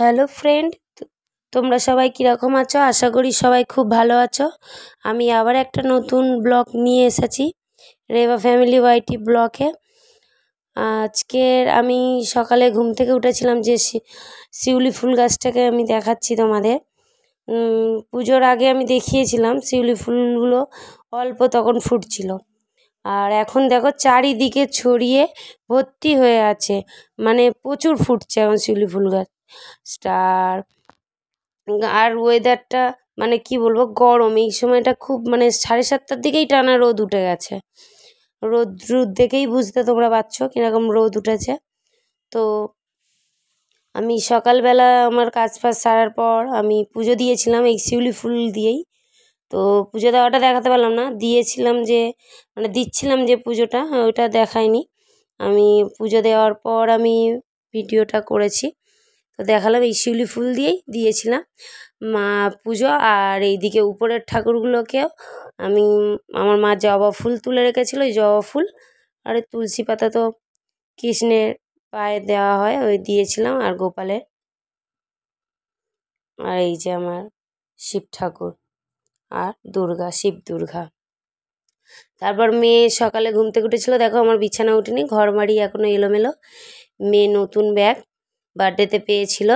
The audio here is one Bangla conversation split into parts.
হ্যালো ফ্রেন্ড তোমরা সবাই কীরকম আছো আশা করি সবাই খুব ভালো আছো আমি আবার একটা নতুন ব্লগ নিয়ে এসেছি রেবা ফ্যামিলি ওয়াইটি ব্লকে আজকের আমি সকালে ঘুম থেকে উঠেছিলাম যে শিউলি ফুল গাছটাকে আমি দেখাচ্ছি তোমাদের পুজোর আগে আমি দেখিয়েছিলাম শিউলি ফুলগুলো অল্প তখন ফুটছিল আর এখন দেখো চারিদিকে ছড়িয়ে ভর্তি হয়ে আছে মানে প্রচুর ফুটছে এখন শিউলি ফুল গাছ স্টার আর ওয়েদারটা মানে কী বলবো গরম এই সময়টা খুব মানে সাড়ে সাতটার দিকেই টানা রোদ উঠে গেছে রোদ রোদ দেখেই বুঝতে তোমরা পাচ্ছ কীরকম রোদ উঠেছে তো আমি সকালবেলা আমার কাজ ফাজ সারার পর আমি পুজো দিয়েছিলাম এই শিউলি ফুল দিয়েই তো পুজো দেওয়াটা দেখাতে পারলাম না দিয়েছিলাম যে মানে দিচ্ছিলাম যে পুজোটা ওটা দেখায়নি আমি পুজো দেওয়ার পর আমি ভিডিওটা করেছি তো দেখালাম এই শিউলি ফুল দিয়েই দিয়েছিলাম মা পুজো আর এইদিকে উপরের ঠাকুরগুলোকেও আমি আমার মা জবা ফুল তুলে রেখেছিল ওই জবা ফুল আর তুলসী পাতা তো কৃষ্ণের পায়ে দেওয়া হয় ওই দিয়েছিলাম আর গোপালের আর এই যে আমার শিব ঠাকুর আর দুর্গা শিব দুর্গা তারপর মেয়ে সকালে ঘুম থেকে উঠেছিল দেখো আমার বিছানা উঠিনি ঘর বাড়ি এখনও এলোমেলো মেয়ে নতুন ব্যাগ বার্থডেতে পেয়েছিল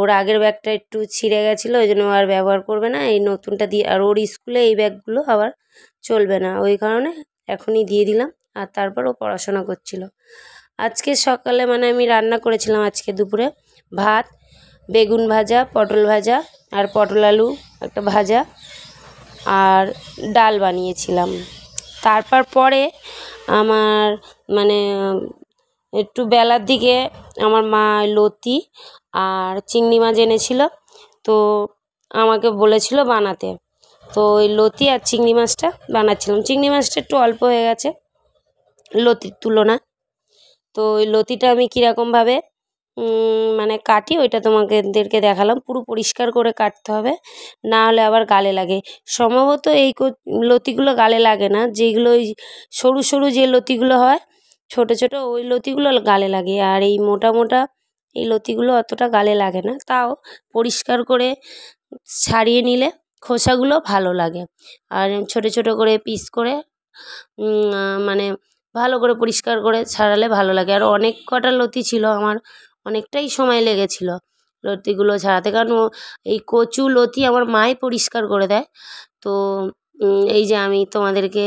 ওর আগের ব্যাগটা একটু ছিঁড়ে গেছিলো ওই জন্য আর ব্যবহার করবে না এই নতুনটা দিয়ে আর ওর স্কুলে এই ব্যাগগুলো আবার চলবে না ওই কারণে এখনই দিয়ে দিলাম আর তারপর ও পড়াশোনা করছিল আজকে সকালে মানে আমি রান্না করেছিলাম আজকে দুপুরে ভাত বেগুন ভাজা পটল ভাজা আর পটল আলু একটা ভাজা আর ডাল বানিয়েছিলাম তারপর পরে আমার মানে একটু বেলার দিকে আমার মা লতি আর চিংড়ি মাছ এনেছিল তো আমাকে বলেছিল বানাতে তো ওই লতি আর চিংড়ি মাছটা বানাচ্ছিলাম চিংড়ি মাছটা একটু অল্প হয়ে গেছে লতির তুলনা তো ওই লতিটা আমি কীরকমভাবে মানে কাটি ওইটা তোমাকেদেরকে দেখালাম পুরো পরিষ্কার করে কাটতে হবে না হলে আবার গালে লাগে সম্ভবত এই লতিগুলো গালে লাগে না যেগুলো ওই সরু সরু যে লতিগুলো হয় ছোটো ছোটো ওই লতিগুলো গালে লাগে আর এই মোটা মোটা এই লতিগুলো অতটা গালে লাগে না তাও পরিষ্কার করে ছাড়িয়ে নিলে খোসাগুলো ভালো লাগে আর ছোটো ছোটো করে পিস করে মানে ভালো করে পরিষ্কার করে ছাড়ালে ভালো লাগে আর অনেক কটা লতি ছিল আমার অনেকটাই সময় লেগেছিল লতিগুলো ছাড়াতে কারণ এই কচু লতি আমার মাই পরিষ্কার করে দেয় তো এই যে আমি তোমাদেরকে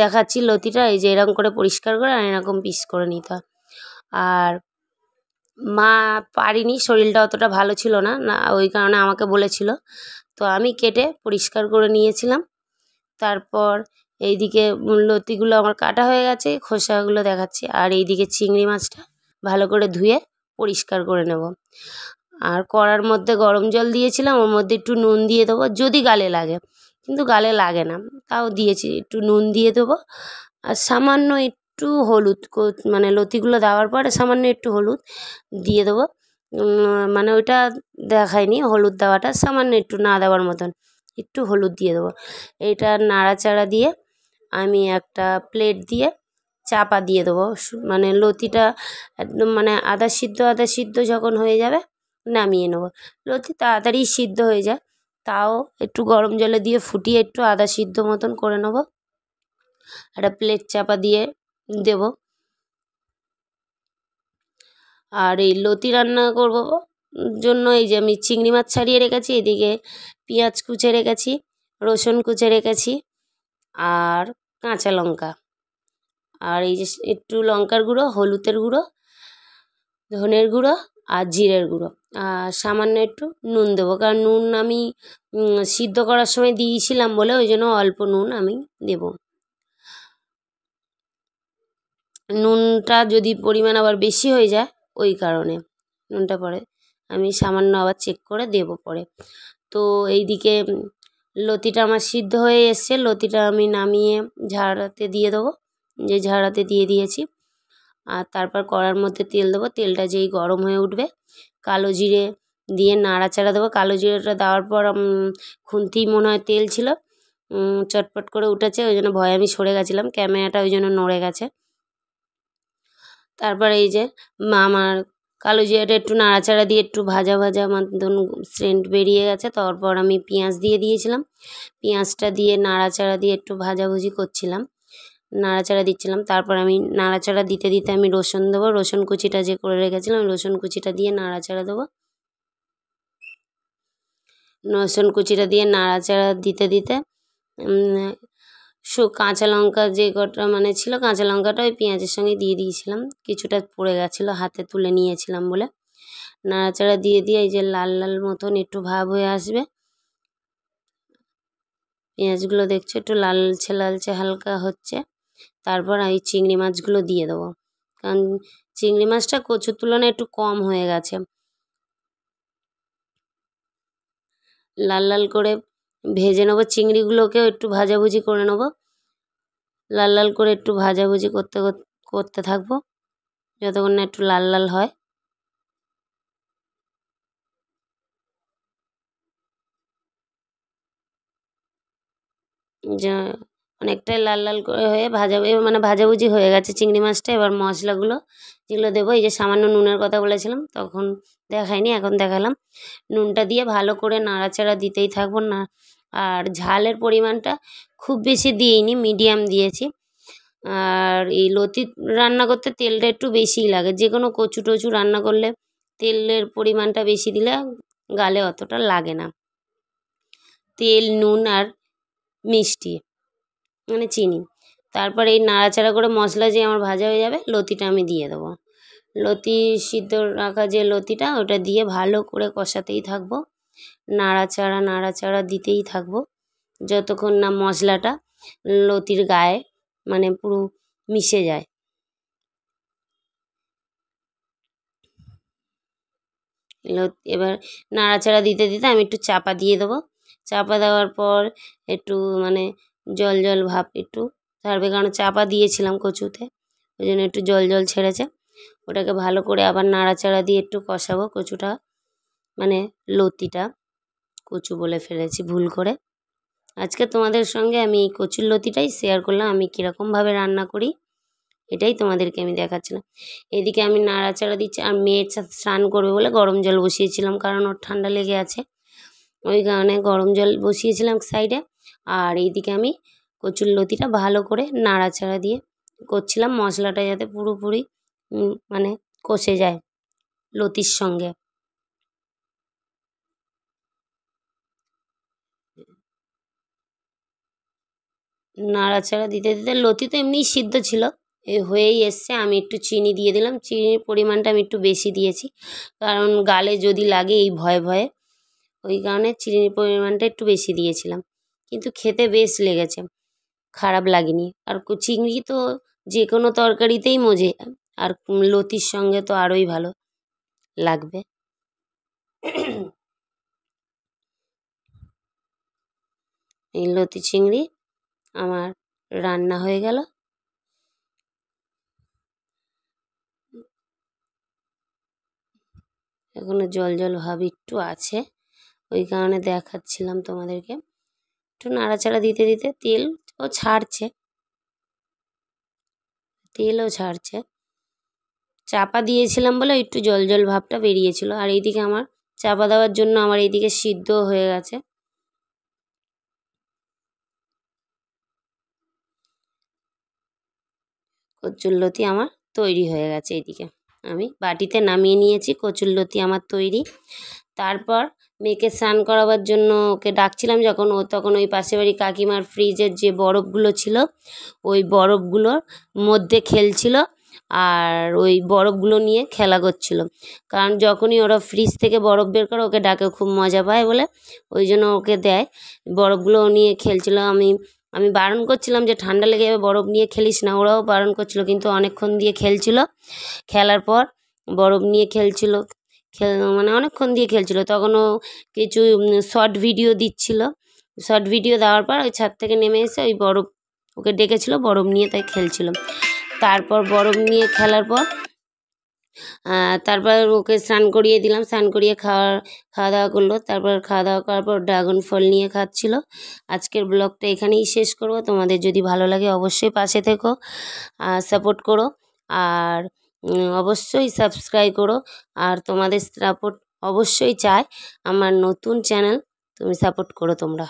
দেখাচ্ছি লতিটা এই যে এরকম করে পরিষ্কার করে আর এরকম পিস করে নিতে আর মা পারিনি শরীরটা অতটা ভালো ছিল না না ওই কারণে আমাকে বলেছিল তো আমি কেটে পরিষ্কার করে নিয়েছিলাম তারপর এইদিকে লতিগুলো আমার কাটা হয়ে গেছে খোসাগুলো দেখাচ্ছি আর এইদিকে চিংড়ি মাছটা ভালো করে ধুয়ে পরিষ্কার করে নেব আর কড়ার মধ্যে গরম জল দিয়েছিলাম ওর মধ্যে একটু নুন দিয়ে দেবো যদি গালে লাগে কিন্তু গালে লাগে না তাও দিয়েছি একটু নুন দিয়ে দেবো আর সামান্য একটু হলুদ মানে লতিগুলো দেওয়ার পরে সামান্য একটু হলুদ দিয়ে দেবো মানে ওইটা দেখায়নি হলুদ দেওয়াটা সামান্য একটু না দেওয়ার মতন একটু হলুদ দিয়ে দেবো এটা নাড়াচাড়া দিয়ে আমি একটা প্লেট দিয়ে চাপা দিয়ে দেবো মানে লতিটা একদম মানে আদা সিদ্ধ আদা সিদ্ধ যখন হয়ে যাবে নামিয়ে নেবো লতি তাড়াতাড়ি সিদ্ধ হয়ে যায় তাও একটু গরম জলে দিয়ে ফুটিয়ে একটু আদা সিদ্ধ মতন করে নেব একটা প্লেট চাপা দিয়ে দেব আর এই লতি রান্না করব জন্য এই যে আমি চিংড়ি মাছ ছাড়িয়ে রেখেছি এদিকে পেঁয়াজ কুচে রেখেছি রসুন কুচে রেখেছি আর কাঁচা লঙ্কা আর এই যে একটু লঙ্কার গুঁড়ো হলুদের গুঁড়ো ধনের গুঁড়ো আর জিরের গুঁড়ো আর সামান্য একটু নুন দেবো কারণ নুন আমি সিদ্ধ করার সময় দিয়েছিলাম বলে ওই জন্য অল্প নুন আমি দেব নুনটা যদি পরিমাণ আবার বেশি হয়ে যায় ওই কারণে নুনটা পরে আমি সামান্য আবার চেক করে দেব পরে তো এই দিকে লতিটা আমার সিদ্ধ হয়ে এসছে লতিটা আমি নামিয়ে ঝাড়াতে দিয়ে দেবো যে ঝাড়াতে দিয়ে দিয়েছি আর তারপর কড়ার মধ্যে তেল দেবো তেলটা যেই গরম হয়ে উঠবে কালো জিরে দিয়ে নাড়াচাড়া দেবো কালো জিরেটা দেওয়ার পর খুন্তি মনে হয় তেল ছিল চটপট করে উঠেছে ওই জন্য ভয়ে আমি সরে গেছিলাম ক্যামেরাটা ওই জন্য নড়ে গেছে তারপর এই যে মামার কালো জিরাটা একটু নাড়াচাড়া দিয়ে একটু ভাজা ভাজা মতন সেন্ট বেরিয়ে গেছে তারপর আমি পেঁয়াজ দিয়ে দিয়েছিলাম পেঁয়াজটা দিয়ে নাড়াচাড়া দিয়ে একটু ভাজাভুজি করছিলাম নাড়াচাড়া দিচ্ছিলাম তারপর আমি নাড়াচাড়া দিতে দিতে আমি রসুন দেবো রসুন কুচিটা যে করে রেখেছিলাম রসুন কুচিটা দিয়ে নাড়াচাড়া দেবো রসুন কুচিটা দিয়ে নাড়াচাড়া দিতে দিতে শু কাঁচা লঙ্কা যে কটা মানে ছিল কাঁচা লঙ্কাটা ওই পেঁয়াজের সঙ্গে দিয়ে দিয়েছিলাম কিছুটা পড়ে গেছিলো হাতে তুলে নিয়েছিলাম বলে নাড়াচাড়া দিয়ে দিয়ে এই যে লাল লাল মতন একটু ভাব হয়ে আসবে পেঁয়াজগুলো দেখছো একটু ছে লালচে হালকা হচ্ছে তারপর আমি চিংড়ি মাছগুলো দিয়ে দেবো কারণ চিংড়ি মাছটা কচুর তুলনায় একটু কম হয়ে গেছে লাল লাল করে ভেজে নেবো চিংড়িগুলোকেও একটু ভাজাভুজি করে নেবো লাল লাল করে একটু ভাজাভুজি করতে করতে থাকবো যতক্ষণ না একটু লাল লাল হয় যা অনেকটাই লাল লাল করে হয়ে ভাজা মানে ভাজাভুজি হয়ে গেছে চিংড়ি মাছটা এবার মশলাগুলো যেগুলো দেবো এই যে সামান্য নুনের কথা বলেছিলাম তখন দেখাইনি এখন দেখালাম নুনটা দিয়ে ভালো করে নাড়াচাড়া দিতেই থাকবো না আর ঝালের পরিমাণটা খুব বেশি দিইনি মিডিয়াম দিয়েছি আর এই লতি রান্না করতে তেলটা একটু বেশিই লাগে যে কোনো কচু টচু রান্না করলে তেলের পরিমাণটা বেশি দিলে গালে অতটা লাগে না তেল নুন আর মিষ্টি মানে চিনি তারপর এই নাড়াচাড়া করে মশলা যে আমার ভাজা হয়ে যাবে লতিটা আমি দিয়ে দেবো লতি সিদ্ধ রাখা যে লতিটা ওটা দিয়ে ভালো করে কষাতেই থাকবো নাড়াচাড়া নাড়াচাড়া দিতেই থাকবো যতক্ষণ না মশলাটা লতির গায়ে মানে পুরো মিশে যায় এবার নাড়াচাড়া দিতে দিতে আমি একটু চাপা দিয়ে দেবো চাপা দেওয়ার পর একটু মানে জল জল ভাব একটু ছাড়বে কারণ চাপা দিয়েছিলাম কচুতে ওই জন্য একটু জল জল ছেড়েছে ওটাকে ভালো করে আবার নাড়াচাড়া দিয়ে একটু কষাবো কচুটা মানে লতিটা কচু বলে ফেলেছি ভুল করে আজকে তোমাদের সঙ্গে আমি এই কচুর লতিটাই শেয়ার করলাম আমি কীরকমভাবে রান্না করি এটাই তোমাদেরকে আমি দেখাচ্ছিলাম এদিকে আমি নাড়াচাড়া দিচ্ছি আর মেয়ের স্নান করবে বলে গরম জল বসিয়েছিলাম কারণ ওর ঠান্ডা লেগে আছে ওই কারণে গরম জল বসিয়েছিলাম সাইডে আর এইদিকে আমি কচুর লতিটা ভালো করে নাড়াচাড়া দিয়ে করছিলাম মশলাটা যাতে পুরোপুরি মানে কষে যায় লতির সঙ্গে নাড়াচাড়া দিতে দিতে লতি তো এমনিই সিদ্ধ ছিল এই হয়েই এসছে আমি একটু চিনি দিয়ে দিলাম চিনির পরিমাণটা আমি একটু বেশি দিয়েছি কারণ গালে যদি লাগে এই ভয়ে ভয়ে ওই কারণে চিনির পরিমাণটা একটু বেশি দিয়েছিলাম কিন্তু খেতে বেশ লেগেছে খারাপ লাগেনি আর চিংড়ি তো যে কোনো তরকারিতেই মজে আর লতির সঙ্গে তো আরোই ভালো লাগবে এই লতি চিংড়ি আমার রান্না হয়ে গেল এখনো জল জল ভাব একটু আছে ওই কারণে দেখাচ্ছিলাম তোমাদেরকে একটু নাড়াচাড়া দিতে দিতে তেল ও ছাড়ছে তেলও ছাড়ছে চাপা দিয়েছিলাম বলে একটু জল জল ভাবটা বেরিয়েছিল আর এইদিকে আমার চাপা দেওয়ার জন্য আমার এইদিকে সিদ্ধ হয়ে গেছে কচুল্লতি আমার তৈরি হয়ে গেছে এইদিকে আমি বাটিতে নামিয়ে নিয়েছি কচুল্লতি আমার তৈরি তারপর মেয়েকে স্নান করাবার জন্য ওকে ডাকছিলাম যখন ও তখন ওই পাশের বাড়ি কাকিমার ফ্রিজের যে বরফগুলো ছিল ওই বরফগুলোর মধ্যে খেলছিল আর ওই বরফগুলো নিয়ে খেলা করছিল কারণ যখনই ওরা ফ্রিজ থেকে বরফ বের করে ওকে ডাকে খুব মজা পায় বলে ওই জন্য ওকে দেয় বরফগুলো নিয়ে খেলছিল আমি আমি বারণ করছিলাম যে ঠান্ডা লেগে যাবে বরফ নিয়ে খেলিস না ওরাও বারণ করছিল কিন্তু অনেকক্ষণ দিয়ে খেলছিল খেলার পর বরফ নিয়ে খেলছিল খেল মানে অনেকক্ষণ দিয়ে খেলছিল তখন ও কিছু শর্ট ভিডিও দিচ্ছিল শর্ট ভিডিও দেওয়ার পর ওই ছাদ থেকে নেমে এসে ওই বরফ ওকে ডেকেছিল বরফ নিয়ে তাই খেলছিল তারপর বরফ নিয়ে খেলার পর তারপর ওকে স্নান করিয়ে দিলাম স্নান করিয়ে খাওয়ার খাওয়া দাওয়া করলো তারপর খাওয়া দাওয়া করার পর ড্রাগন ফল নিয়ে খাচ্ছিল আজকের ব্লগটা এখানেই শেষ করব তোমাদের যদি ভালো লাগে অবশ্যই পাশে থেকো সাপোর্ট করো আর অবশ্যই সাবস্ক্রাইব করো আর তোমাদের সাপোর্ট অবশ্যই চাই আমার নতুন চ্যানেল তুমি সাপোর্ট করো তোমরা